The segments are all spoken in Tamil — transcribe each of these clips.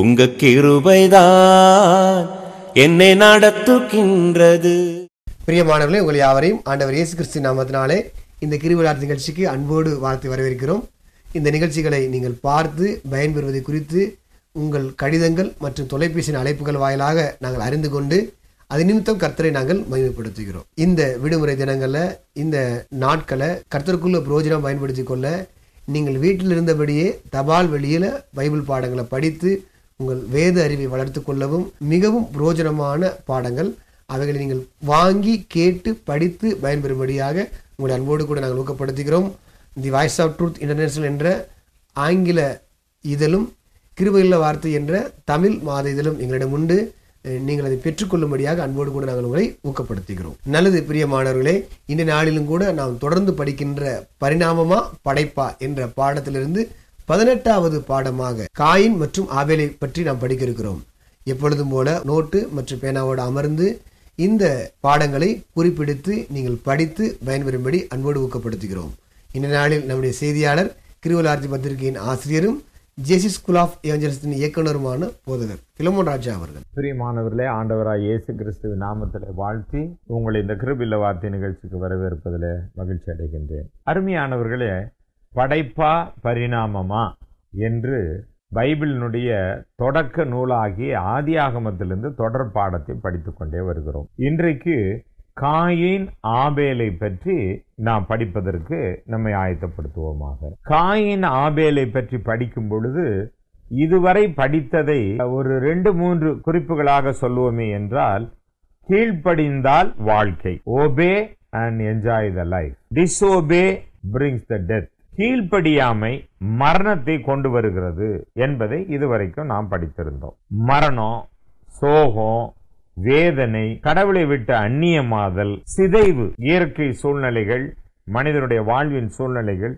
உங்க கிருபைதான் என்னை நடத்துகின்றது பிரியமானவர்களே உங்கள் யாவரையும் ஆண்டவர் இயேசு கிறிஸ்து நாமத்தினாலே இந்த கிருவிழா நிகழ்ச்சிக்கு அன்போடு வாழ்த்து வரவேற்கிறோம் இந்த நிகழ்ச்சிகளை நீங்கள் பார்த்து பயன்பெறுவது குறித்து உங்கள் கடிதங்கள் மற்றும் தொலைபேசியின் அழைப்புகள் வாயிலாக நாங்கள் அறிந்து கொண்டு அது நிமித்தம் கர்த்தரை நாங்கள் மகிமைப்படுத்துகிறோம் இந்த விடுமுறை தினங்களில் இந்த நாட்களை கர்த்தருக்குள்ள புரோஜனம் பயன்படுத்தி கொள்ள நீங்கள் வீட்டில் இருந்தபடியே தபால் வெளியில் பைபிள் பாடங்களை படித்து உங்கள் வேத அறிவை வளர்த்து கொள்ளவும் மிகவும் புரோஜனமான பாடங்கள் அவைகளை நீங்கள் வாங்கி கேட்டு படித்து பயன்பெறும்படியாக உங்களுடைய அன்போடு கூட நாங்கள் ஊக்கப்படுத்துகிறோம் the voice of truth international என்ற ஆங்கில இதழும் கிருபையுள்ள வார்த்தை என்ற தமிழ் மாத இதழும் எங்களிடம் உண்டு நீங்கள் அதை பெற்றுக்கொள்ளும்படியாக அன்போடு கூட நாங்கள் உங்களை ஊக்கப்படுத்துகிறோம் நல்லது பிரியமானவர்களே இந்த நாளிலும் கூட நாம் தொடர்ந்து படிக்கின்ற பரிணாமமா படைப்பா என்ற பாடத்திலிருந்து பதினெட்டாவது பாடமாக காயின் மற்றும் ஆவேலை பற்றி நாம் படிக்க இருக்கிறோம் எப்பொழுதும் போல நோட்டு மற்றும் பேனாவோடு அமர்ந்து இந்த பாடங்களை குறிப்பிடுத்து நீங்கள் படித்து பயன்பெறும்படி அன்போடு ஊக்கப்படுத்துகிறோம் இந்த நாளில் நம்முடைய செய்தியாளர் கிருவலார்த்தி பத்திரிகையின் ஆசிரியரும் ஜேசி ஸ்கூல் ஆஃப் ஏஞ்சல்ஸின் இயக்குனருமான போதகர் பிலமோன் ராஜா அவர்கள் பிரியமானவர்களே ஆண்டவராய் இயேசு கிறிஸ்துவ நாமத்தில் வாழ்த்தி உங்களை இந்த கிருபில்ல வார்த்தை நிகழ்ச்சிக்கு வரவேற்பதில் மகிழ்ச்சி அடைகின்றேன் அருமையானவர்களே படைப்பா பரிணாமமா என்று பைபிளினுடைய தொடக்க நூலாகிய ஆதியாகமத்திலிருந்து தொடர் பாடத்தை படித்துக்கொண்டே கொண்டே வருகிறோம் இன்றைக்கு காயின் ஆபேலை பற்றி நாம் படிப்பதற்கு நம்மை ஆயத்தப்படுத்துவோமாக காயின் ஆபேலை பற்றி படிக்கும் பொழுது இதுவரை படித்ததை ஒரு ரெண்டு மூன்று குறிப்புகளாக சொல்லுவோமே என்றால் கீழ்ப்படிந்தால் வாழ்க்கை obey and enjoy the life disobey brings the death கீழ்ப்படியாமை மரணத்தை கொண்டு வருகிறது என்பதை இதுவரைக்கும் நாம் படித்திருந்தோம் மரணம் சோகம் வேதனை கடவுளை விட்டு அந்நியமாதல் சிதைவு இயற்கை சூழ்நிலைகள் மனிதனுடைய வாழ்வின் சூழ்நிலைகள்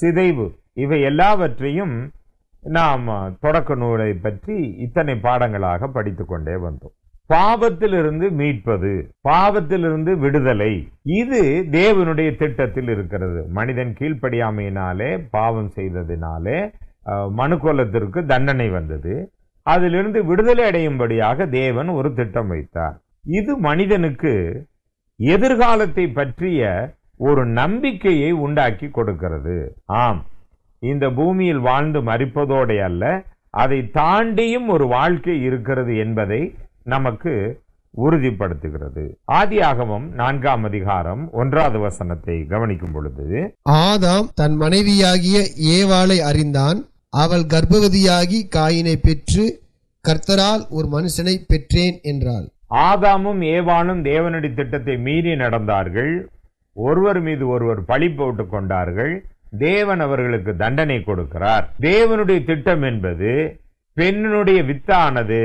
சிதைவு இவை எல்லாவற்றையும் நாம் தொடக்க நூலை பற்றி இத்தனை பாடங்களாக படித்துக்கொண்டே வந்தோம் பாவத்திலிருந்து மீட்பது பாவத்திலிருந்து விடுதலை இது தேவனுடைய திட்டத்தில் இருக்கிறது மனிதன் கீழ்ப்படியாமையினாலே பாவம் செய்ததினாலே மனுக்கோலத்திற்கு தண்டனை வந்தது அதிலிருந்து விடுதலை அடையும்படியாக தேவன் ஒரு திட்டம் வைத்தார் இது மனிதனுக்கு எதிர்காலத்தை பற்றிய ஒரு நம்பிக்கையை உண்டாக்கி கொடுக்கிறது ஆம் இந்த பூமியில் வாழ்ந்து மறிப்பதோடு அல்ல அதை தாண்டியும் ஒரு வாழ்க்கை இருக்கிறது என்பதை நமக்கு உறுதிப்படுத்துகிறது ஆதி ஆகமம் நான்காம் அதிகாரம் ஒன்றாவது வசனத்தை கவனிக்கும் பொழுது ஆதாம் தன் மனைவியாகிய ஏவாளை அறிந்தான் அவள் கர்ப்பவதியாகி காயினை பெற்று கர்த்தரால் ஒரு மனுஷனை பெற்றேன் என்றாள் ஆதாமும் ஏவானும் தேவனடி திட்டத்தை மீறி நடந்தார்கள் ஒருவர் மீது ஒருவர் பழி போட்டு கொண்டார்கள் தேவன் அவர்களுக்கு தண்டனை கொடுக்கிறார் தேவனுடைய திட்டம் என்பது பெண்ணுடைய வித்தானது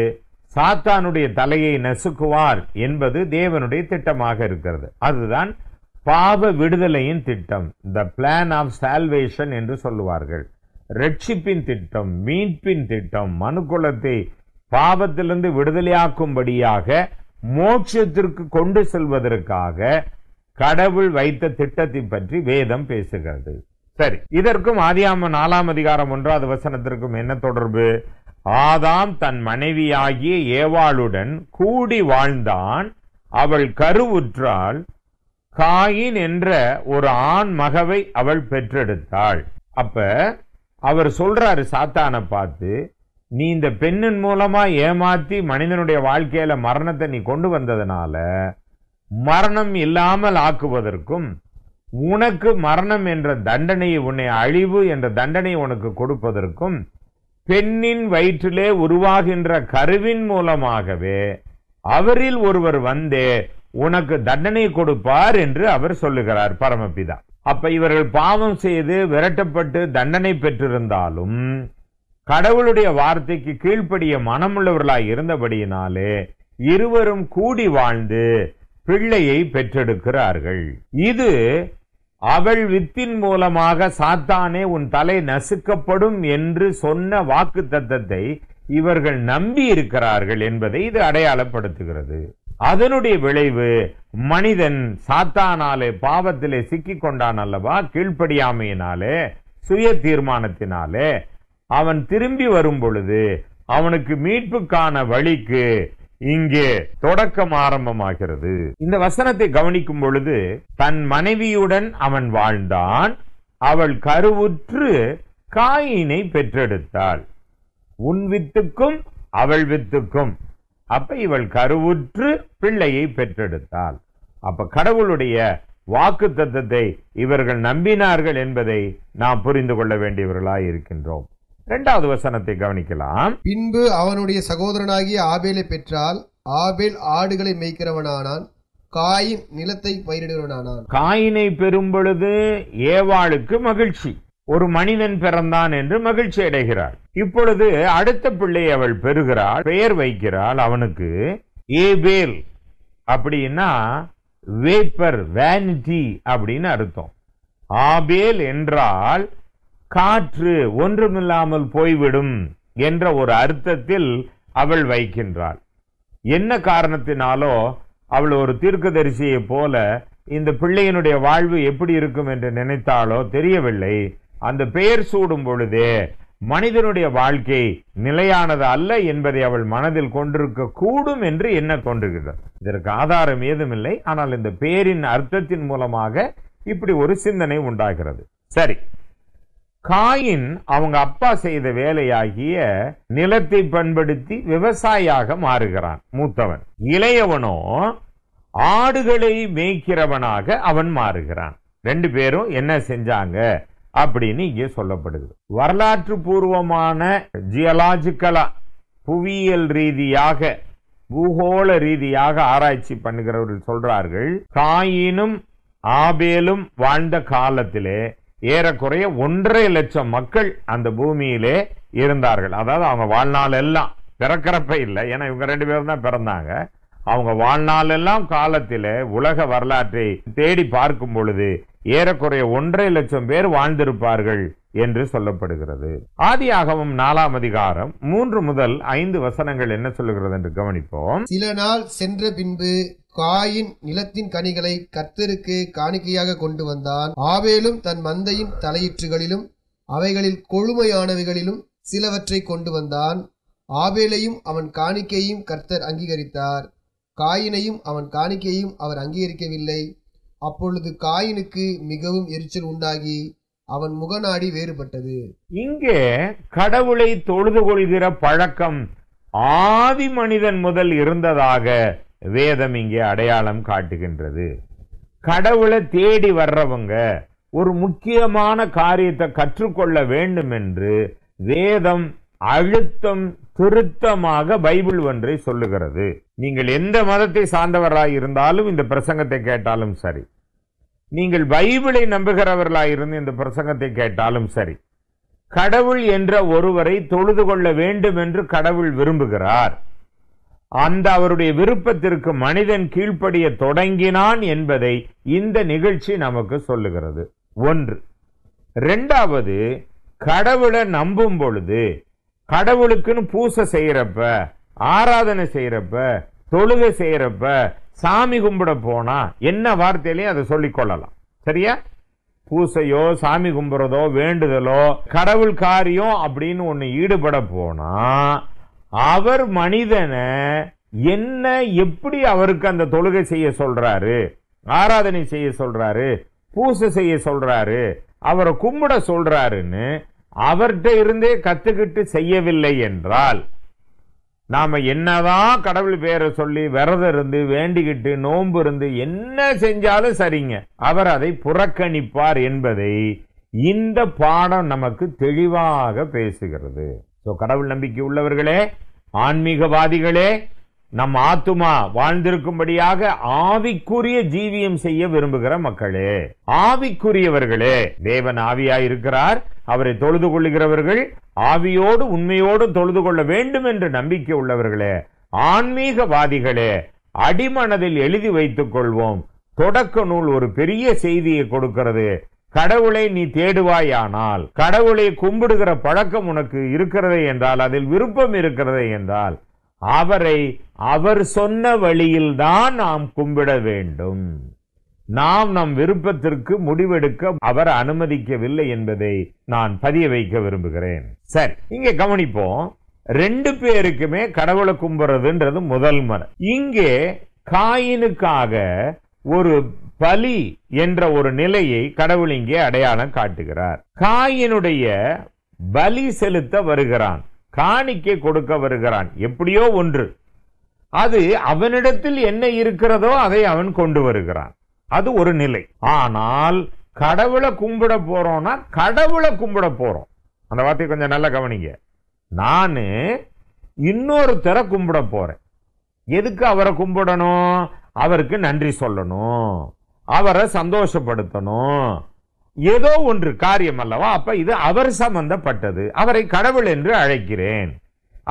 சாத்தானுடைய தலையை நசுக்குவார் என்பது தேவனுடைய திட்டமாக இருக்கிறது அதுதான் பாவ விடுதலையின் திட்டம் த பிளான் ஆஃப் சால்வேஷன் என்று சொல்லுவார்கள் ரட்சிப்பின் திட்டம் மீட்பின் திட்டம் மனுக்குலத்தை பாவத்திலிருந்து விடுதலையாக்கும்படியாக மோட்சத்திற்கு கொண்டு செல்வதற்காக கடவுள் வைத்த திட்டத்தை பற்றி வேதம் பேசுகிறது சரி இதற்கும் ஆதியாம நாலாம் அதிகாரம் ஒன்றாவது வசனத்திற்கும் என்ன தொடர்பு ஆதாம் தன் மனைவியாகிய ஏவாளுடன் கூடி வாழ்ந்தான் அவள் கருவுற்றால் காயின் என்ற ஒரு ஆண் மகவை அவள் பெற்றெடுத்தாள் அப்ப அவர் சொல்றாரு சாத்தானை பார்த்து நீ இந்த பெண்ணின் மூலமா ஏமாத்தி மனிதனுடைய வாழ்க்கையில மரணத்தை நீ கொண்டு வந்ததுனால மரணம் இல்லாமல் ஆக்குவதற்கும் உனக்கு மரணம் என்ற தண்டனையை உன்னை அழிவு என்ற தண்டனை உனக்கு கொடுப்பதற்கும் பெண்ணின் வயிற்றிலே உருவாகின்ற கருவின் மூலமாகவே அவரில் ஒருவர் வந்தே உனக்கு தண்டனை கொடுப்பார் என்று அவர் சொல்லுகிறார் பரமபிதா அப்ப இவர்கள் பாவம் செய்து விரட்டப்பட்டு தண்டனை பெற்றிருந்தாலும் கடவுளுடைய வார்த்தைக்கு கீழ்ப்படிய மனமுள்ளவர்களாய் இருந்தபடியினாலே இருவரும் கூடி வாழ்ந்து பிள்ளையை பெற்றெடுக்கிறார்கள் இது அவள் வித்தின் மூலமாக சாத்தானே உன் தலை நசுக்கப்படும் என்று சொன்ன வாக்கு தத்தத்தை இவர்கள் நம்பி இருக்கிறார்கள் என்பதை இது அடையாளப்படுத்துகிறது அதனுடைய விளைவு மனிதன் சாத்தானாலே பாவத்திலே சிக்கி கொண்டான் அல்லவா கீழ்ப்படியாமையினாலே சுய தீர்மானத்தினாலே அவன் திரும்பி வரும் பொழுது அவனுக்கு மீட்புக்கான வழிக்கு இங்கே தொடக்கம் ஆரம்பமாகிறது இந்த வசனத்தை கவனிக்கும் பொழுது தன் மனைவியுடன் அவன் வாழ்ந்தான் அவள் கருவுற்று காயினை பெற்றெடுத்தாள் உன் வித்துக்கும் அவள் வித்துக்கும் அப்ப இவள் கருவுற்று பிள்ளையை பெற்றெடுத்தாள் அப்ப கடவுளுடைய வாக்கு தத்தத்தை இவர்கள் நம்பினார்கள் என்பதை நாம் புரிந்து கொள்ள வேண்டியவர்களாய் இருக்கின்றோம் இரண்டாவது வசனத்தை கவனிக்கலாம் பின்பு அவனுடைய சகோதரனாகிய ஆபேலை பெற்றால் ஆபேல் ஆடுகளை மேய்க்கிறவனானான் காயின் நிலத்தை பயிரிடுவனானான் காயினை பெறும் பொழுது ஏவாளுக்கு மகிழ்ச்சி ஒரு மனிதன் பிறந்தான் என்று மகிழ்ச்சி அடைகிறாள் இப்பொழுது அடுத்த பிள்ளை அவள் பெறுகிறாள் பெயர் வைக்கிறாள் அவனுக்கு ஏபேல் அப்படின்னா வேப்பர் வேனிட்டி அப்படின்னு அர்த்தம் ஆபேல் என்றால் காற்று ஒன்றுமில்லாமல் போய்விடும் என்ற ஒரு அர்த்தத்தில் அவள் வைக்கின்றாள் என்ன காரணத்தினாலோ அவள் ஒரு தீர்க்கதரிசியை போல இந்த பிள்ளையினுடைய வாழ்வு எப்படி இருக்கும் என்று நினைத்தாலோ தெரியவில்லை அந்த பெயர் சூடும் பொழுதே மனிதனுடைய வாழ்க்கை நிலையானது அல்ல என்பதை அவள் மனதில் கொண்டிருக்க கூடும் என்று என்ன கொண்டிருக்கிறார் இதற்கு ஆதாரம் ஏதுமில்லை ஆனால் இந்த பெயரின் அர்த்தத்தின் மூலமாக இப்படி ஒரு சிந்தனை உண்டாகிறது சரி காயின் அவங்க அப்பா செய்த வேலையாகிய நிலத்தை பண்படுத்தி விவசாயியாக மாறுகிறான் மூத்தவன் இளையவனோ ஆடுகளை மேய்க்கிறவனாக அவன் மாறுகிறான் ரெண்டு பேரும் என்ன செஞ்சாங்க அப்படின்னு இங்கே சொல்லப்படுது வரலாற்று பூர்வமான ஜியலாஜிக்கலா புவியியல் ரீதியாக பூகோள ரீதியாக ஆராய்ச்சி பண்ணுகிறவர்கள் சொல்றார்கள் காயினும் ஆபேலும் வாழ்ந்த காலத்திலே ஏறக்குறைய ஒன்றரை லட்சம் மக்கள் அந்த பூமியிலே இருந்தார்கள் அதாவது அவங்க வாழ்நாள் எல்லாம் பிறக்கிறப்ப இல்லை ஏன்னா இவங்க ரெண்டு பேரும் தான் பிறந்தாங்க அவங்க வாழ்நாள் எல்லாம் காலத்தில் உலக வரலாற்றை தேடி பார்க்கும் பொழுது ஏறக்குறைய ஒன்றரை லட்சம் பேர் வாழ்ந்திருப்பார்கள் என்று சொல்லப்படுகிறது ஆதியாகவும் நாலாம் அதிகாரம் மூன்று முதல் ஐந்து வசனங்கள் என்ன சொல்லுகிறது என்று கவனிப்போம் சில நாள் சென்ற பின்பு காயின் நிலத்தின் கனிகளை கர்த்தருக்கு காணிக்கையாக கொண்டு வந்தான் ஆவேலும் தன் மந்தையின் தலையீற்றுகளிலும் அவைகளில் கொழுமையானவைகளிலும் சிலவற்றை கொண்டு வந்தான் ஆவேலையும் அவன் காணிக்கையும் கர்த்தர் அங்கீகரித்தார் காயினையும் அவன் காணிக்கையும் அவர் அங்கீகரிக்கவில்லை அப்பொழுது காயினுக்கு மிகவும் எரிச்சல் உண்டாகி அவன் முகநாடி வேறுபட்டது இங்கே கடவுளை தொழுது கொள்கிற பழக்கம் ஆதி மனிதன் முதல் இருந்ததாக வேதம் இங்கே அடையாளம் காட்டுகின்றது கடவுளை தேடி வர்றவங்க ஒரு முக்கியமான காரியத்தை கற்றுக்கொள்ள வேண்டும் என்று வேதம் அழுத்தம் திருத்தமாக பைபிள் ஒன்றை சொல்லுகிறது நீங்கள் எந்த மதத்தை சார்ந்தவராக இருந்தாலும் இந்த பிரசங்கத்தை கேட்டாலும் சரி நீங்கள் பைபிளை நம்புகிறவர்களாக இருந்து இந்த பிரசங்கத்தை கேட்டாலும் சரி கடவுள் என்ற ஒருவரை தொழுது கொள்ள வேண்டும் என்று கடவுள் விரும்புகிறார் அந்த அவருடைய விருப்பத்திற்கு மனிதன் கீழ்ப்படிய தொடங்கினான் என்பதை இந்த நிகழ்ச்சி நமக்கு சொல்லுகிறது ஒன்று ரெண்டாவது கடவுளை நம்பும் பொழுது கடவுளுக்குன்னு பூசை செய்கிறப்ப ஆராதனை செய்கிறப்ப தொழுகை செய்கிறப்ப சாமி கும்பிட போனா என்ன வார்த்தையிலையும் அதை சொல்லிக்கொள்ளலாம் சரியா பூசையோ சாமி கும்புறதோ வேண்டுதலோ கடவுள் காரியம் அப்படின்னு ஒன்று ஈடுபட போனால் அவர் மனிதனை என்ன எப்படி அவருக்கு அந்த தொழுகை செய்ய சொல்றாரு ஆராதனை செய்ய சொல்றாரு பூசை செய்ய சொல்றாரு அவரை கும்பிட சொல்றாருன்னு அவர்கிட்ட இருந்தே கத்துக்கிட்டு செய்யவில்லை என்றால் நாம என்னதான் கடவுள் பேரை சொல்லி விரதம் இருந்து வேண்டிக்கிட்டு நோன்பு இருந்து என்ன செஞ்சாலும் சரிங்க அவர் அதை புறக்கணிப்பார் என்பதை இந்த பாடம் நமக்கு தெளிவாக பேசுகிறது ஸோ கடவுள் நம்பிக்கை உள்ளவர்களே ஆன்மீகவாதிகளே நம் ஆத்துமா வாழ்ந்திருக்கும்படியாக ஆவிக்குரிய ஜீவியம் செய்ய விரும்புகிற மக்களே ஆவிக்குரியவர்களே தேவன் ஆவியா இருக்கிறார் அவரை தொழுது கொள்ளுகிறவர்கள் ஆவியோடு உண்மையோடு தொழுது கொள்ள வேண்டும் என்று நம்பிக்கை உள்ளவர்களே ஆன்மீகவாதிகளே அடிமனதில் எழுதி வைத்துக் கொள்வோம் தொடக்க நூல் ஒரு பெரிய செய்தியை கொடுக்கிறது கடவுளை நீ தேடுவாயானால் கடவுளை கும்பிடுகிற பழக்கம் உனக்கு இருக்கிறதே என்றால் அதில் விருப்பம் இருக்கிறதே என்றால் அவரை அவர் சொன்ன வழியில்தான் நாம் கும்பிட வேண்டும் நாம் நம் விருப்பத்திற்கு முடிவெடுக்க அவர் அனுமதிக்கவில்லை என்பதை நான் பதிய வைக்க விரும்புகிறேன் சரி இங்க கவனிப்போம் ரெண்டு பேருக்குமே கடவுளை கும்புறதுன்றது முதல் முறை இங்கே காயினுக்காக ஒரு பலி என்ற ஒரு நிலையை கடவுள் இங்கே அடையாளம் காட்டுகிறார் காயினுடைய பலி செலுத்த வருகிறான் காணிக்கை கொடுக்க வருகிறான் எப்படியோ ஒன்று அது அவனிடத்தில் என்ன இருக்கிறதோ அதை அவன் கொண்டு வருகிறான் அது ஒரு நிலை ஆனால் கடவுளை கும்பிட போறோம்னா கடவுளை கும்பிட போறோம் அந்த வார்த்தையை கொஞ்சம் நல்லா கவனிங்க நான் இன்னொருத்தரை கும்பிட போறேன் எதுக்கு அவரை கும்பிடணும் அவருக்கு நன்றி சொல்லணும் அவரை சந்தோஷப்படுத்தணும் ஏதோ ஒன்று காரியம் அல்லவா அப்ப இது அவர் சம்பந்தப்பட்டது அவரை கடவுள் என்று அழைக்கிறேன்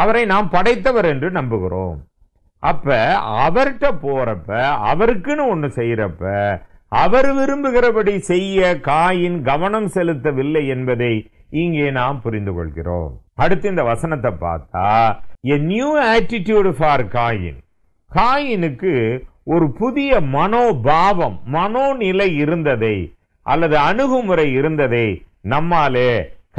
அவரை நாம் படைத்தவர் என்று நம்புகிறோம் அப்ப அவர்கிட்ட போறப்ப அவருக்குன்னு ஒன்று செய்யறப்ப அவர் விரும்புகிறபடி செய்ய காயின் கவனம் செலுத்தவில்லை என்பதை இங்கே நாம் புரிந்து கொள்கிறோம் அடுத்து இந்த வசனத்தை பார்த்தா a new attitude for Cain காயினுக்கு ஒரு புதிய மனோபாவம் மனோநிலை இருந்ததை அல்லது அணுகுமுறை இருந்ததை நம்மாலே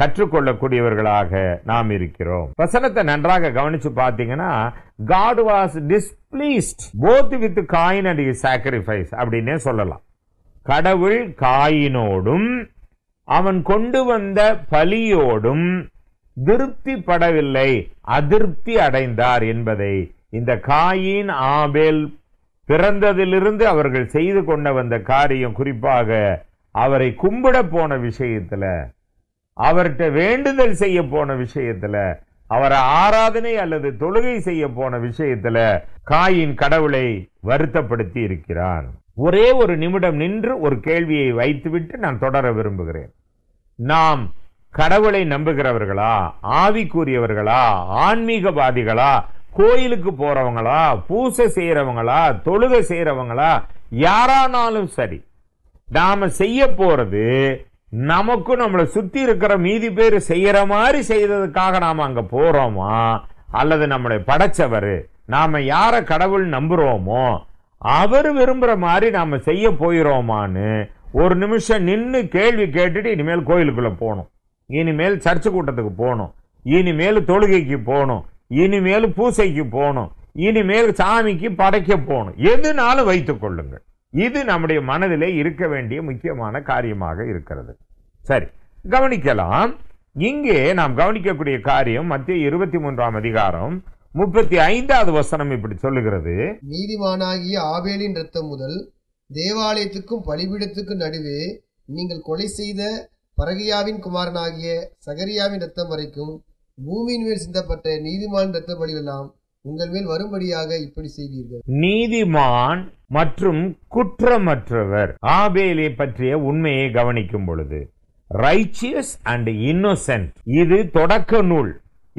கற்றுக்கொள்ளக்கூடியவர்களாக நாம் இருக்கிறோம் வசனத்தை நன்றாக கவனிச்சு பார்த்தீங்கன்னா God was displeased both with Cain and sacrifice அப்படின்னே சொல்லலாம் கடவுள் காயினோடும் அவன் கொண்டு வந்த பலியோடும் திருப்தி படவில்லை அதிருப்தி அடைந்தார் என்பதை இந்த காயின் ஆபேல் பிறந்ததிலிருந்து அவர்கள் செய்து கொண்ட வந்த காரியம் குறிப்பாக அவரை கும்பிட போன விஷயத்தில் அவர்கிட்ட வேண்டுதல் செய்ய போன விஷயத்தில் அவரை ஆராதனை அல்லது தொழுகை செய்ய போன விஷயத்தில் காயின் கடவுளை வருத்தப்படுத்தி இருக்கிறான் ஒரே ஒரு நிமிடம் நின்று ஒரு கேள்வியை வைத்துவிட்டு நான் தொடர விரும்புகிறேன் நாம் கடவுளை நம்புகிறவர்களா ஆவிக்குரியவர்களா ஆன்மீகவாதிகளா கோயிலுக்கு போறவங்களா பூசை செய்யறவங்களா தொழுகை செய்யறவங்களா யாரானாலும் சரி நாம செய்ய போறது நமக்கும் நம்மளை சுத்தி இருக்கிற மீதி பேர் செய்யற மாதிரி செய்ததுக்காக நாம அங்க போறோமா அல்லது நம்மளை படைச்சவர் நாம யார கடவுள் நம்புறோமோ அவர் விரும்புற மாதிரி நாம செய்ய போயிடுறோமான்னு ஒரு நிமிஷம் நின்று கேள்வி கேட்டுட்டு இனிமேல் கோயிலுக்குள்ள போகணும் இனிமேல் சர்ச்சு கூட்டத்துக்கு போகணும் இனிமேல் தொழுகைக்கு போகணும் இனிமேல் பூசைக்கு போகணும் இனிமேல் சாமிக்கு படைக்க போகணும் எதுனாலும் வைத்துக் கொள்ளுங்கள் இது நம்முடைய மனதிலே இருக்க வேண்டிய முக்கியமான காரியமாக இருக்கிறது சரி கவனிக்கலாம் இங்கே நாம் கவனிக்கக்கூடிய காரியம் மத்திய இருபத்தி மூன்றாம் அதிகாரம் முப்பத்தி ஐந்தாவது வசனம் இப்படி சொல்லுகிறது நீதிமானாகிய ஆவேலின் ரத்தம் முதல் தேவாலயத்துக்கும் பலிபீடத்துக்கும் நடுவே நீங்கள் கொலை செய்த பரகியாவின் குமாரனாகிய சகரியாவின் ரத்தம் வரைக்கும் பூமியின் மேல் சிந்தப்பட்ட நீதிமான் இரத்த பலியெல்லாம் உங்கள் மேல் வரும்படியாக இப்படி செய்வீர்கள் நீதிமான் மற்றும் குற்றமற்றவர் ஆபேலை பற்றிய உண்மையை கவனிக்கும் பொழுது ரைச்சியஸ் அண்ட் இன்னோசென்ட் இது தொடக்க நூல்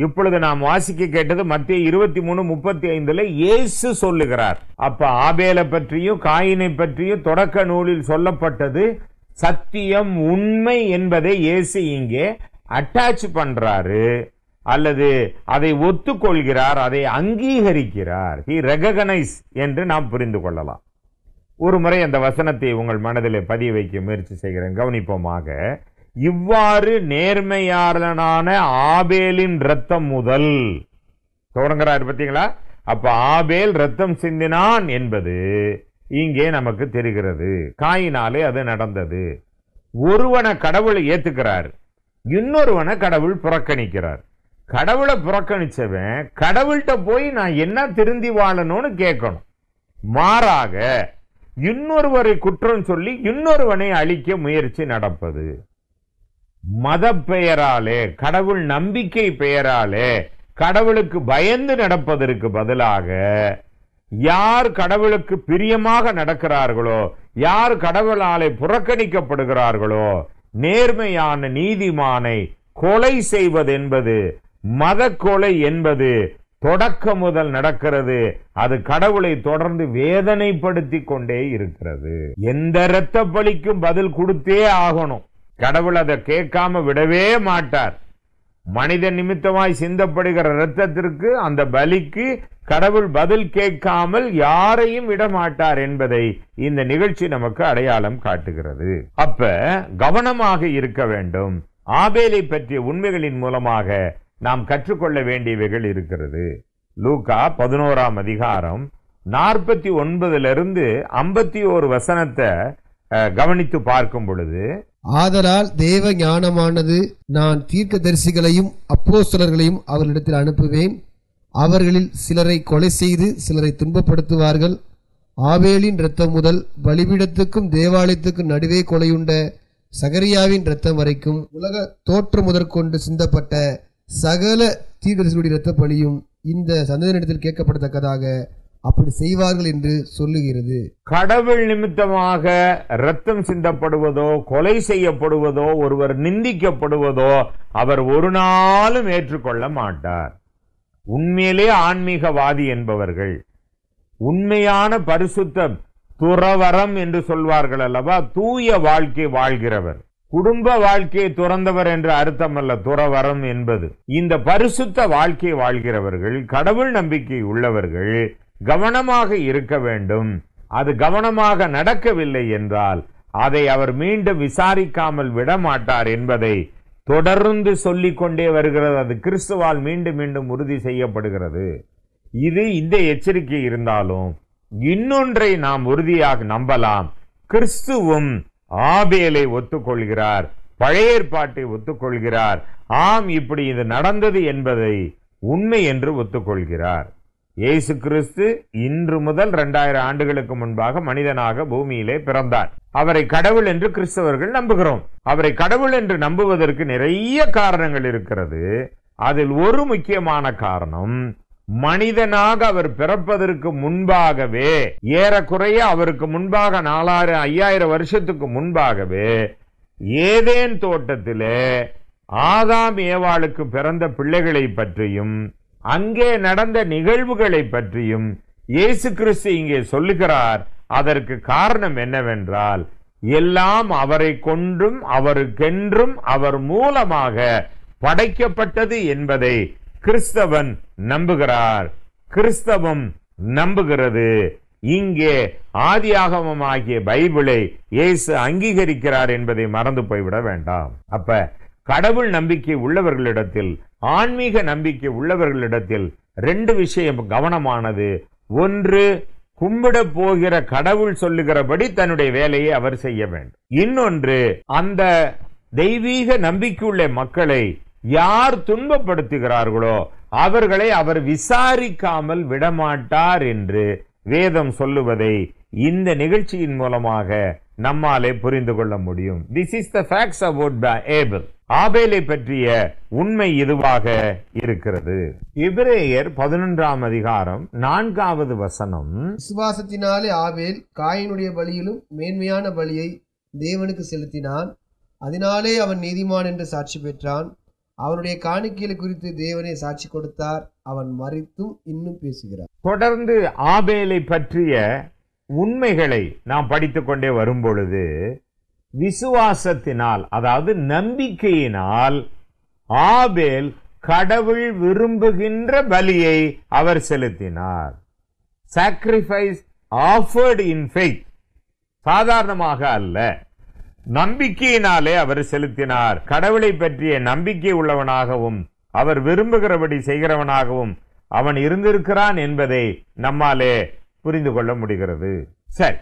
இப்பொழுது நாம் வாசிக்க கேட்டது மத்திய இருபத்தி மூணு முப்பத்தி ஐந்துல இயேசு சொல்லுகிறார் அப்ப ஆபேலை பற்றியும் காயினை பற்றியும் தொடக்க நூலில் சொல்லப்பட்டது சத்தியம் உண்மை என்பதை இயேசு இங்கே அட்டாச் பண்றாரு அல்லது அதை ஒத்துக்கொள்கிறார் அதை அங்கீகரிக்கிறார் ஹி ரெகனைஸ் என்று நாம் புரிந்து கொள்ளலாம் ஒரு முறை அந்த வசனத்தை உங்கள் மனதில் பதிய வைக்க முயற்சி செய்கிறேன் கவனிப்போமாக இவ்வாறு நேர்மையாளனான ஆபேலின் ரத்தம் முதல் தொடங்குறார் பார்த்தீங்களா அப்ப ஆபேல் ரத்தம் சிந்தினான் என்பது இங்கே நமக்கு தெரிகிறது காயினாலே அது நடந்தது ஒருவனை கடவுள் ஏத்துக்கிறார் இன்னொருவனை கடவுள் புறக்கணிக்கிறார் கடவுளை புறக்கணிச்சவன் கடவுள்கிட்ட போய் நான் என்ன திருந்தி வாழணும்னு கேட்கணும் மாறாக இன்னொருவரை குற்றம் சொல்லி இன்னொருவனை அழிக்க முயற்சி நடப்பது மத பெயராலே கடவுள் நம்பிக்கை பெயராலே கடவுளுக்கு பயந்து நடப்பதற்கு பதிலாக யார் கடவுளுக்கு பிரியமாக நடக்கிறார்களோ யார் கடவுளாலே புறக்கணிக்கப்படுகிறார்களோ நேர்மையான நீதிமானை கொலை செய்வது என்பது மத கொலை என்பது தொடக்க முதல் நடக்கிறது அது கடவுளை தொடர்ந்து வேதனைப்படுத்தி கொண்டே இருக்கிறது எந்த இரத்த பலிக்கும் பதில் கொடுத்தே ஆகணும் கடவுள் அதை கேட்காம விடவே மாட்டார் மனித நிமித்தமாய் சிந்தப்படுகிற இரத்தத்திற்கு அந்த பலிக்கு கடவுள் பதில் கேட்காமல் யாரையும் விடமாட்டார் என்பதை இந்த நிகழ்ச்சி நமக்கு அடையாளம் காட்டுகிறது அப்ப கவனமாக இருக்க வேண்டும் ஆபேலை பற்றிய உண்மைகளின் மூலமாக நாம் கற்றுக்கொள்ள வேண்டியவைகள் இருக்கிறது லூக்கா பதினோராம் அதிகாரம் நாற்பத்தி ஒன்பதுலேருந்து ஐம்பத்தி ஒரு வசனத்தை கவனித்து பார்க்கும் பொழுது ஆதலால் தேவ ஞானமானது நான் தீர்க்க தரிசிகளையும் சிலர்களையும் அவர்களிடத்தில் அனுப்புவேன் அவர்களில் சிலரை கொலை செய்து சிலரை துன்பப்படுத்துவார்கள் ஆவேலின் இரத்தம் முதல் பலிபீடத்துக்கும் தேவாலயத்துக்கும் நடுவே கொலையுண்ட சகரியாவின் இரத்தம் வரைக்கும் உலக தோற்றம் முதற்கொண்டு சிந்தப்பட்ட சகல தீவிரசுடைய இரத்த பலியும் இந்த சந்ததியிடத்தில் கேட்கப்படத்தக்கதாக அப்படி செய்வார்கள் என்று சொல்லுகிறது கடவுள் நிமித்தமாக ரத்தம் சிந்தப்படுவதோ கொலை செய்யப்படுவதோ ஒருவர் நிந்திக்கப்படுவதோ அவர் ஒரு நாளும் ஏற்றுக்கொள்ள மாட்டார் உண்மையிலே ஆன்மீகவாதி என்பவர்கள் உண்மையான பரிசுத்தம் துறவரம் என்று சொல்வார்கள் அல்லவா தூய வாழ்க்கை வாழ்கிறவர் குடும்ப வாழ்க்கையை துறந்தவர் அர்த்தம் அர்த்தமல்ல துறவரம் என்பது இந்த பரிசுத்த வாழ்க்கை வாழ்கிறவர்கள் கடவுள் நம்பிக்கை உள்ளவர்கள் கவனமாக இருக்க வேண்டும் அது கவனமாக நடக்கவில்லை என்றால் அதை அவர் மீண்டும் விசாரிக்காமல் விடமாட்டார் என்பதை தொடர்ந்து சொல்லிக்கொண்டே வருகிறது அது கிறிஸ்துவால் மீண்டும் மீண்டும் உறுதி செய்யப்படுகிறது இது இந்த எச்சரிக்கை இருந்தாலும் இன்னொன்றை நாம் உறுதியாக நம்பலாம் கிறிஸ்துவும் ஆபேலை ஒத்துக்கொள்கிறார் பழைய ஏற்பாட்டை ஒத்துக்கொள்கிறார் ஆம் இப்படி இது நடந்தது என்பதை உண்மை என்று ஒத்துக்கொள்கிறார் இயேசு கிறிஸ்து இன்று முதல் இரண்டாயிரம் ஆண்டுகளுக்கு முன்பாக மனிதனாக பூமியிலே பிறந்தார் அவரை கடவுள் என்று கிறிஸ்தவர்கள் நம்புகிறோம் அவரை கடவுள் என்று நம்புவதற்கு நிறைய காரணங்கள் இருக்கிறது அதில் ஒரு முக்கியமான காரணம் மனிதனாக அவர் பிறப்பதற்கு முன்பாகவே ஏறக்குறைய அவருக்கு முன்பாக நாலாயிரம் ஐயாயிரம் வருஷத்துக்கு முன்பாகவே ஏதேன் தோட்டத்திலே ஆதாம் ஏவாளுக்கு பிறந்த பிள்ளைகளை பற்றியும் அங்கே நடந்த நிகழ்வுகளை பற்றியும் இயேசு கிறிஸ்து இங்கே சொல்லுகிறார் அதற்கு காரணம் என்னவென்றால் எல்லாம் அவரை கொன்றும் அவருக்கென்றும் அவர் மூலமாக படைக்கப்பட்டது என்பதை கிறிஸ்தவன் நம்புகிறார் கிறிஸ்தவம் நம்புகிறது இங்கே ஆதியாகமமாகிய பைபிளை இயேசு அங்கீகரிக்கிறார் என்பதை மறந்து போய்விட வேண்டாம் அப்ப கடவுள் நம்பிக்கை உள்ளவர்களிடத்தில் ஆன்மீக நம்பிக்கை உள்ளவர்களிடத்தில் ரெண்டு விஷயம் கவனமானது ஒன்று கும்பிட போகிற கடவுள் சொல்லுகிறபடி தன்னுடைய வேலையை அவர் செய்ய வேண்டும் இன்னொன்று அந்த தெய்வீக நம்பிக்கையுள்ள மக்களை யார் துன்பப்படுத்துகிறார்களோ அவர்களை அவர் விசாரிக்காமல் விடமாட்டார் என்று வேதம் சொல்லுவதை இந்த நிகழ்ச்சியின் மூலமாக நம்மாலே புரிந்து கொள்ள முடியும் this is the about Abel ஆபேலை பற்றிய உண்மை இதுவாக இருக்கிறது இபிரேயர் பதினொன்றாம் அதிகாரம் நான்காவது வசனம் விசுவாசத்தினாலே ஆபேல் காயினுடைய பலியிலும் மேன்மையான பலியை தேவனுக்கு செலுத்தினான் அதனாலே அவன் நீதிமான் என்று சாட்சி பெற்றான் அவனுடைய காணிக்கையில குறித்து தேவனே சாட்சி கொடுத்தார் அவன் மறித்தும் இன்னும் பேசுகிறார் தொடர்ந்து ஆபேலை பற்றிய உண்மைகளை நாம் படித்துக்கொண்டே கொண்டே வரும் பொழுது விசுவாசத்தினால் அதாவது நம்பிக்கையினால் ஆபேல் கடவுள் விரும்புகின்ற பலியை அவர் செலுத்தினார் சாக்ரிஃபைஸ் ஆஃபர்ட் இன் ஃபெய்த் சாதாரணமாக அல்ல நம்பிக்கையினாலே அவர் செலுத்தினார் கடவுளை பற்றிய நம்பிக்கை உள்ளவனாகவும் அவர் விரும்புகிறபடி செய்கிறவனாகவும் அவன் இருந்திருக்கிறான் என்பதை நம்மாலே புரிந்து கொள்ள முடிகிறது சரி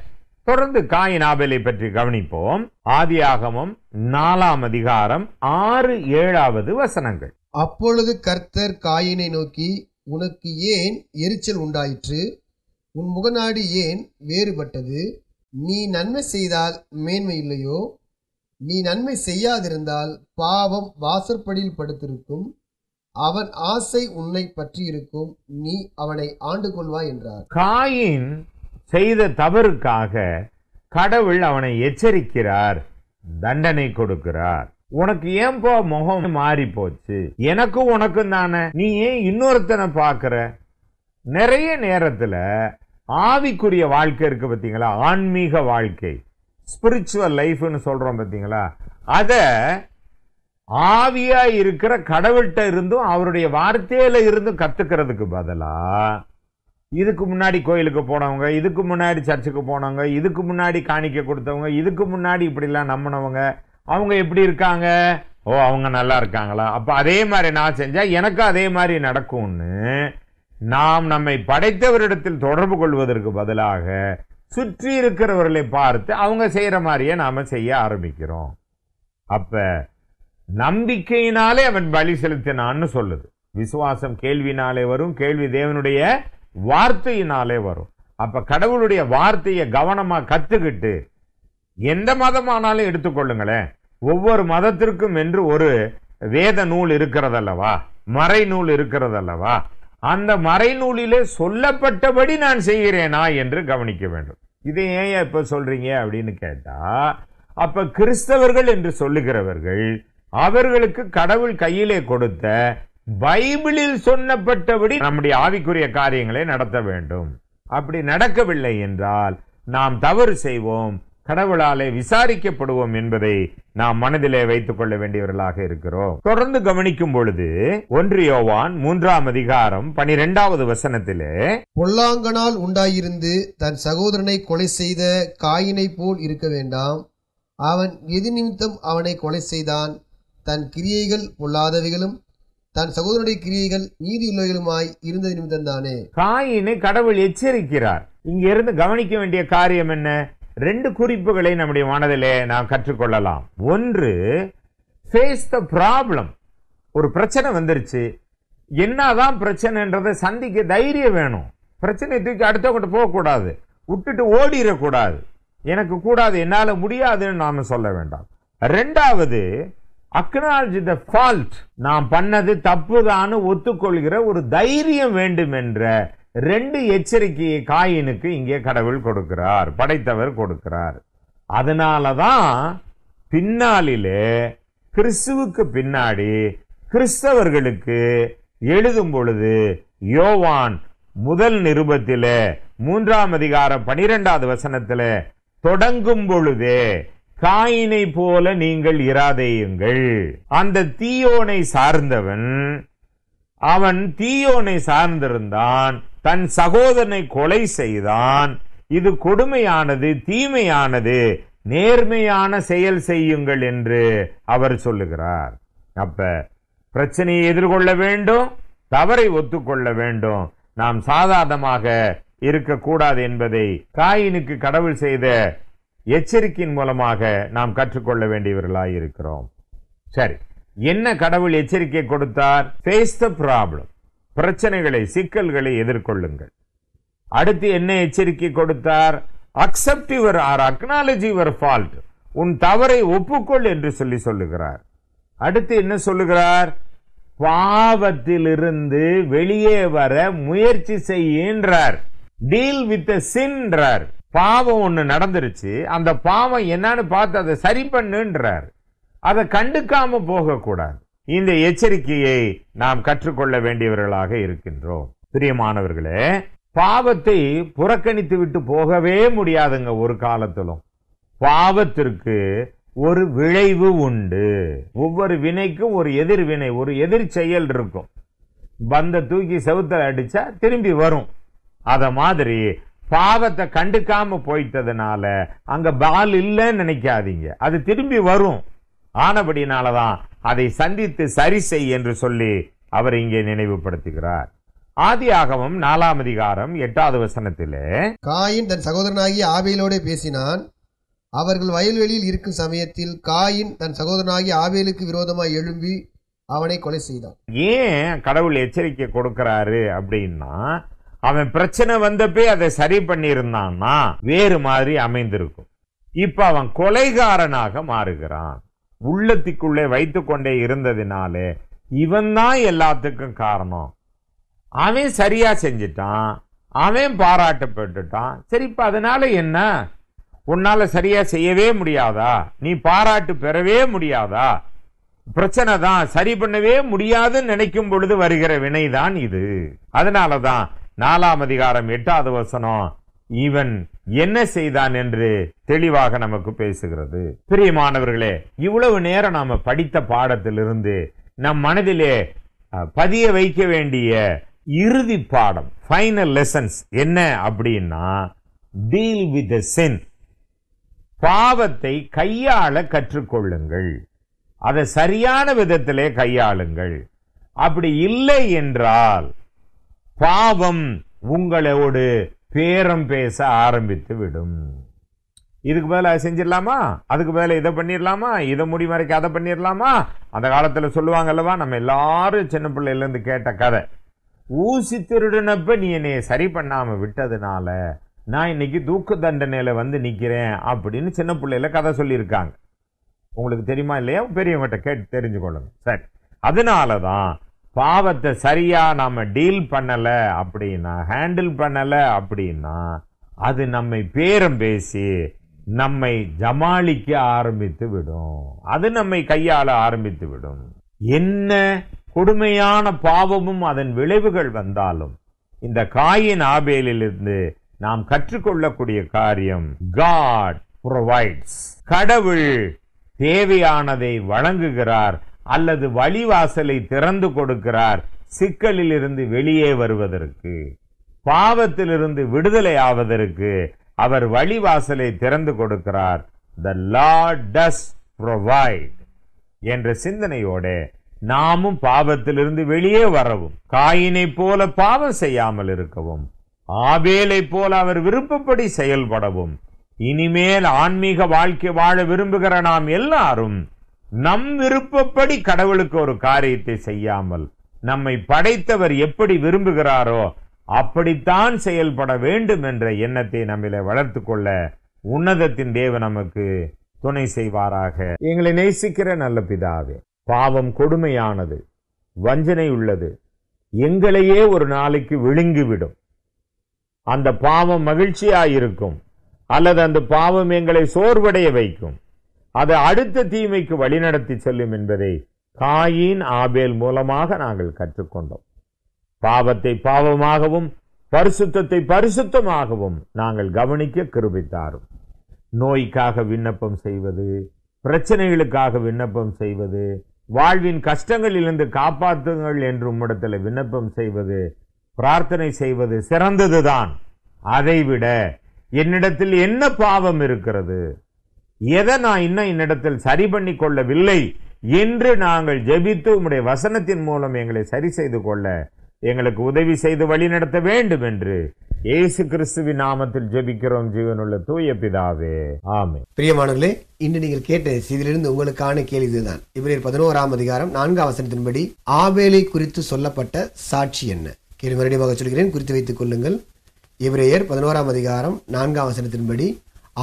தொடர்ந்து காயின் ஆபேலை பற்றி கவனிப்போம் ஆதி ஆகமும் நாலாம் அதிகாரம் ஆறு ஏழாவது வசனங்கள் அப்பொழுது கர்த்தர் காயினை நோக்கி உனக்கு ஏன் எரிச்சல் உண்டாயிற்று உன் முகநாடி ஏன் வேறுபட்டது நீ நன்மை செய்தால் மேன்மை இல்லையோ நீ நன்மை செய்யாதிருந்தால் பாவம் வாசற்படியில் படுத்திருக்கும் அவன் ஆசை உன்னை பற்றியிருக்கும் நீ அவனை ஆண்டு கொள்வாய் என்றார் காயின் செய்த தவறுக்காக கடவுள் அவனை எச்சரிக்கிறார் தண்டனை கொடுக்கிறார் உனக்கு போ முகம் மாறி போச்சு எனக்கும் உனக்கும் தானே நீ ஏன் இன்னொருத்தனை பார்க்குற நிறைய நேரத்தில் ஆவிக்குரிய வாழ்க்கை இருக்குது பார்த்தீங்களா ஆன்மீக வாழ்க்கை ஸ்பிரிச்சுவல் லைஃப்னு சொல்கிறோம் பார்த்தீங்களா அதை ஆவியாக இருக்கிற கடவுள்கிட்ட இருந்தும் அவருடைய வார்த்தையில் இருந்தும் கற்றுக்கிறதுக்கு பதிலாக இதுக்கு முன்னாடி கோயிலுக்கு போனவங்க இதுக்கு முன்னாடி சர்ச்சுக்கு போனவங்க இதுக்கு முன்னாடி காணிக்க கொடுத்தவங்க இதுக்கு முன்னாடி இப்படிலாம் நம்பினவங்க அவங்க எப்படி இருக்காங்க ஓ அவங்க நல்லா இருக்காங்களா அப்போ அதே மாதிரி நான் செஞ்சால் எனக்கும் அதே மாதிரி நடக்கும்னு நாம் நம்மை படைத்தவரிடத்தில் தொடர்பு கொள்வதற்கு பதிலாக சுற்றி இருக்கிறவர்களை பார்த்து அவங்க செய்கிற மாதிரியே நாம் செய்ய ஆரம்பிக்கிறோம் அப்போ நம்பிக்கையினாலே அவன் பலி செலுத்தினான்னு சொல்லுது விசுவாசம் கேள்வினாலே வரும் கேள்வி தேவனுடைய வார்த்தையினாலே வரும் அப்ப கடவுளுடைய வார்த்தையை கவனமா கத்துக்கிட்டு எந்த மதமானாலும் எடுத்துக்கொள்ளுங்களேன் ஒவ்வொரு மதத்திற்கும் என்று ஒரு வேத நூல் இருக்கிறதல்லவா மறை நூல் இருக்கிறதல்லவா அந்த மறைநூலிலே சொல்லப்பட்டபடி நான் செய்கிறேனா என்று கவனிக்க வேண்டும் இது ஏன் இப்போ சொல்றீங்க அப்படின்னு கேட்டா அப்ப கிறிஸ்தவர்கள் என்று சொல்லுகிறவர்கள் அவர்களுக்கு கடவுள் கையிலே கொடுத்த பைபிளில் சொன்னப்பட்டபடி நம்முடைய ஆவிக்குரிய காரியங்களை நடத்த வேண்டும் அப்படி நடக்கவில்லை என்றால் நாம் தவறு செய்வோம் கடவுளாலே விசாரிக்கப்படுவோம் என்பதை நாம் மனதிலே வைத்துக் கொள்ள வேண்டியவர்களாக இருக்கிறோம் தொடர்ந்து கவனிக்கும் பொழுது ஒன்றியோவான் மூன்றாம் அதிகாரம் பனிரெண்டாவது வசனத்திலே பொல்லாங்கனால் உண்டாயிருந்து தன் சகோதரனை கொலை செய்த காயினை போல் இருக்க வேண்டாம் அவன் எது நிமித்தம் அவனை கொலை செய்தான் தன் கிரியைகள் பொல்லாதவைகளும் தன் சகோதரனுடைய கிரியைகள் நீதியுள்ளவர்களுமாய் இருந்த நிமித்தம் தானே காயினை கடவுள் எச்சரிக்கிறார் இங்கிருந்து கவனிக்க வேண்டிய காரியம் என்ன ரெண்டு குறிப்புகளை நம்முடைய மனதிலே நாம் கற்றுக்கொள்ளலாம் ஒன்று ஃபேஸ் த ப்ராப்ளம் ஒரு பிரச்சனை வந்துருச்சு என்னதான் பிரச்சனைன்றதை சந்திக்க தைரியம் வேணும் பிரச்சனை தூக்கி அடுத்தவங்கிட்ட போகக்கூடாது விட்டுட்டு ஓடிடக்கூடாது எனக்கு கூடாது என்னால் முடியாதுன்னு நாம் சொல்ல வேண்டாம் ரெண்டாவது அக்னாலஜி த ஃபால்ட் நான் பண்ணது தப்பு தான் ஒத்துக்கொள்கிற ஒரு தைரியம் வேண்டும் என்ற ரெண்டு எச்சரிக்கையை காயினுக்கு இங்கே கடவுள் கொடுக்கிறார் படைத்தவர் கொடுக்கிறார் அதனால தான் பின்னாளிலே கிறிஸ்துவுக்கு பின்னாடி கிறிஸ்தவர்களுக்கு எழுதும் பொழுது யோவான் முதல் நிருபத்தில் மூன்றாம் அதிகாரம் பனிரெண்டாவது வசனத்தில் தொடங்கும் பொழுதே காயினை போல நீங்கள் இராதேயுங்கள் அந்த தீயோனை சார்ந்தவன் அவன் தீயோனை சார்ந்திருந்தான் தன் சகோதரனை கொலை செய்தான் இது கொடுமையானது தீமையானது நேர்மையான செயல் செய்யுங்கள் என்று அவர் சொல்லுகிறார் அப்ப பிரச்சனையை எதிர்கொள்ள வேண்டும் தவறை ஒத்துக்கொள்ள வேண்டும் நாம் சாதாரணமாக இருக்கக்கூடாது என்பதை காயினுக்கு கடவுள் செய்த எச்சரிக்கையின் மூலமாக நாம் கற்றுக்கொள்ள வேண்டியவர்களாக இருக்கிறோம் சரி என்ன கடவுள் எச்சரிக்கை கொடுத்தார் ஃபேஸ் த ப்ராப்ளம் பிரச்சனைகளை சிக்கல்களை எதிர்கொள்ளுங்கள் அடுத்து என்ன எச்சரிக்கை கொடுத்தார் accept your or acknowledge your fault உன் தவறை ஒப்புக்கொள் என்று சொல்லி சொல்லுகிறார் அடுத்து என்ன சொல்லுகிறார் பாவத்திலிருந்து வெளியே வர முயற்சி செய்யின்றார் டீல் வித் சின்றார் பாவம் ஒன்று நடந்துருச்சு அந்த பாவம் என்னன்னு பார்த்து அதை சரி பண்ணுன்றார் அதை கண்டுக்காம போகக்கூடாது இந்த எச்சரிக்கையை நாம் கற்றுக்கொள்ள வேண்டியவர்களாக இருக்கின்றோம் பிரியமானவர்களே பாவத்தை புறக்கணித்து விட்டு போகவே முடியாதுங்க ஒரு காலத்திலும் பாவத்திற்கு ஒரு விளைவு உண்டு ஒவ்வொரு வினைக்கும் ஒரு எதிர்வினை ஒரு எதிர் செயல் இருக்கும் பந்த தூக்கி செவுத்தல் அடிச்சா திரும்பி வரும் அத மாதிரி பாவத்தை கண்டுக்காம போயிட்டதுனால அங்க பால் இல்லைன்னு நினைக்காதீங்க அது திரும்பி வரும் ஆனபடினாலதான் அதை சந்தித்து சரி செய் என்று சொல்லி அவர் இங்கே நினைவுபடுத்துகிறார் ஆதி ஆகமும் நாலாம் அதிகாரம் எட்டாவது வசனத்திலே காயின் தன் சகோதரனாகி ஆபேலோட பேசினான் அவர்கள் வயல்வெளியில் இருக்கும் சமயத்தில் காயின் தன் சகோதரனாகி ஆவியலுக்கு விரோதமாக எழும்பி அவனை கொலை செய்தான் ஏன் கடவுள் எச்சரிக்கை கொடுக்கிறாரு அப்படின்னா அவன் பிரச்சனை வந்தப்பே அதை சரி பண்ணியிருந்தான்னா வேறு மாதிரி அமைந்திருக்கும் இப்ப அவன் கொலைகாரனாக மாறுகிறான் உள்ளத்திற்குள்ளே வைத்து கொண்டே இருந்ததினாலே இவன் தான் எல்லாத்துக்கும் காரணம் அவன் சரியா செஞ்சிட்டான் அவன் பாராட்டப்பட்டுட்டான் சரி இப்போ அதனால என்ன உன்னால் சரியா செய்யவே முடியாதா நீ பாராட்டு பெறவே முடியாதா பிரச்சனை தான் சரி பண்ணவே முடியாதுன்னு நினைக்கும் பொழுது வருகிற வினைதான் இது அதனால தான் நாலாம் அதிகாரம் எட்டாவது வசனம் இவன் என்ன செய்தான் என்று தெளிவாக நமக்கு பேசுகிறது பிரியமானவர்களே இவ்வளவு நேரம் நாம படித்த பாடத்திலிருந்து நம் மனதிலே பதிய வைக்க வேண்டிய இறுதி பாடம் ஃபைனல் லெசன்ஸ் என்ன அப்படின்னா டீல் வித் சென் பாவத்தை கையாள கற்றுக்கொள்ளுங்கள் அதை சரியான விதத்திலே கையாளுங்கள் அப்படி இல்லை என்றால் பாவம் உங்களோடு பேரம் பேச ஆரம்பித்து விடும் இதுக்கு பதிலாக செஞ்சிடலாமா அதுக்கு பதிலாக இதை பண்ணிடலாமா இதை முடி வரைக்கும் அதை பண்ணிடலாமா அந்த காலத்தில் சொல்லுவாங்க அல்லவா நம்ம எல்லாரும் சின்ன பிள்ளையிலேருந்து கேட்ட கதை ஊசி திருடினப்ப நீ என்னை சரி பண்ணாமல் விட்டதுனால நான் இன்னைக்கு தூக்கு தண்டனையில் வந்து நிற்கிறேன் அப்படின்னு சின்ன பிள்ளையில கதை சொல்லியிருக்காங்க உங்களுக்கு தெரியுமா இல்லையா பெரியவங்கிட்ட கேட்டு தெரிஞ்சுக்கொள்ளுங்க சரி அதனால தான் பாவத்தை சரியாக நாம் டீல் பண்ணலை அப்படின்னா ஹேண்டில் பண்ணலை அப்படின்னா அது நம்மை பேரம் பேசி நம்மை ஜமாளிக்க ஆரம்பித்து விடும் அது நம்மை கையாள ஆரம்பித்து விடும் என்ன கொடுமையான பாவமும் அதன் விளைவுகள் வந்தாலும் இந்த காயின் ஆபேலிலிருந்து நாம் கற்றுக்கொள்ளக்கூடிய காரியம் காட் ப்ரொவைட்ஸ் கடவுள் தேவையானதை வழங்குகிறார் அல்லது வழிவாசலை திறந்து கொடுக்கிறார் சிக்கலில் இருந்து வெளியே வருவதற்கு பாவத்திலிருந்து விடுதலை ஆவதற்கு அவர் வழிவாசலை திறந்து கொடுக்கிறார் த லா டஸ் ப்ரொவைட் என்ற சிந்தனையோடு நாமும் பாவத்திலிருந்து வெளியே வரவும் காயினை போல பாவம் செய்யாமல் இருக்கவும் ஆபேலை போல அவர் விருப்பப்படி செயல்படவும் இனிமேல் ஆன்மீக வாழ்க்கை வாழ விரும்புகிற நாம் எல்லாரும் நம் விருப்பப்படி கடவுளுக்கு ஒரு காரியத்தை செய்யாமல் நம்மை படைத்தவர் எப்படி விரும்புகிறாரோ அப்படித்தான் செயல்பட வேண்டும் என்ற எண்ணத்தை நம்மளை வளர்த்து கொள்ள உன்னதத்தின் தேவ நமக்கு துணை செய்வாராக எங்களை நேசிக்கிற நல்ல பிதாவே பாவம் கொடுமையானது வஞ்சனை உள்ளது எங்களையே ஒரு நாளைக்கு விழுங்கிவிடும் அந்த பாவம் மகிழ்ச்சியாயிருக்கும் அல்லது அந்த பாவம் எங்களை சோர்வடைய வைக்கும் அது அடுத்த தீமைக்கு வழிநடத்தி செல்லும் என்பதை காயின் ஆபேல் மூலமாக நாங்கள் கற்றுக்கொண்டோம் பாவத்தை பாவமாகவும் பரிசுத்தத்தை பரிசுத்தமாகவும் நாங்கள் கவனிக்க கிருபித்தாரும் நோய்க்காக விண்ணப்பம் செய்வது பிரச்சனைகளுக்காக விண்ணப்பம் செய்வது வாழ்வின் கஷ்டங்களிலிருந்து காப்பாற்றுங்கள் என்று உம்மிடத்தில் விண்ணப்பம் செய்வது பிரார்த்தனை செய்வது சிறந்ததுதான் அதைவிட என்னிடத்தில் என்ன பாவம் இருக்கிறது எதை நான் இன்னும் என்னிடத்தில் சரி பண்ணி கொள்ளவில்லை என்று நாங்கள் ஜெபித்து உம்முடைய வசனத்தின் மூலம் எங்களை சரி செய்து கொள்ள எங்களுக்கு உதவி செய்து வழி நடத்த வேண்டும் என்று இயேசு கிறிஸ்துவின் நாமத்தில் ஜெபிக்கிறோம் ஜீவனுள்ள தூய பிதாவே ஆமே பிரியமானவர்களே இன்று நீங்கள் கேட்ட செய்தியிலிருந்து உங்களுக்கான கேள்வி இதுதான் இவரில் பதினோராம் அதிகாரம் நான்காம் வசனத்தின்படி ஆவேலை குறித்து சொல்லப்பட்ட சாட்சி என்ன கேள்வி மறுபடியும் சொல்கிறேன் குறித்து வைத்துக் கொள்ளுங்கள் இவரையர் பதினோராம் அதிகாரம் நான்காம் வசனத்தின்படி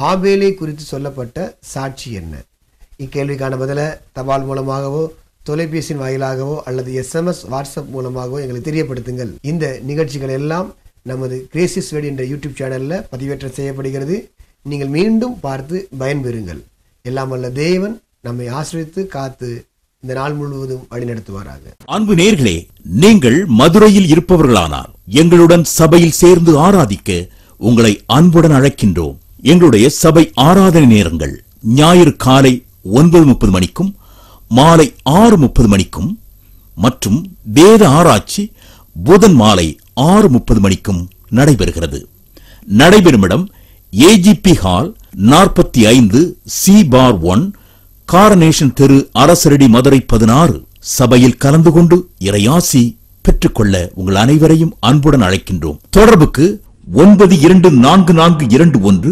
ஆபேலை குறித்து சொல்லப்பட்ட சாட்சி என்ன இக்கேள்விக்கான பதிலை தபால் மூலமாகவோ தொலைபேசியின் வாயிலாகவோ அல்லது எஸ்எம்எஸ் வாட்ஸ்அப் மூலமாகவோ எங்களை தெரியப்படுத்துங்கள் இந்த நிகழ்ச்சிகள் எல்லாம் நமது கிரேசிஸ் வேடி என்ற யூடியூப் சேனலில் பதிவேற்றம் செய்யப்படுகிறது நீங்கள் மீண்டும் பார்த்து பயன்பெறுங்கள் எல்லாம் வல்ல தேவன் நம்மை ஆசிரித்து காத்து இந்த நாள் முழுவதும் வழிநடத்துவாராக அன்பு நேர்களே நீங்கள் மதுரையில் இருப்பவர்களானால் எங்களுடன் சபையில் சேர்ந்து ஆராதிக்க உங்களை அன்புடன் அழைக்கின்றோம் எங்களுடைய சபை ஆராதனை நேரங்கள் ஞாயிறு காலை ஒன்பது முப்பது மணிக்கும் மாலை ஆறு முப்பது மணிக்கும் மற்றும் வேத ஆராய்ச்சி புதன் மாலை ஆறு முப்பது மணிக்கும் நடைபெறுகிறது நடைபெறும் இடம் ஏஜிபி ஹால் நாற்பத்தி ஐந்து சி பார் ஒன் காரனேஷன் தெரு அரசரடி மதுரை பதினாறு சபையில் கலந்து கொண்டு இறையாசி பெற்றுக்கொள்ள உங்கள் அனைவரையும் அன்புடன் அழைக்கின்றோம் தொடர்புக்கு ஒன்பது இரண்டு நான்கு நான்கு இரண்டு ஒன்று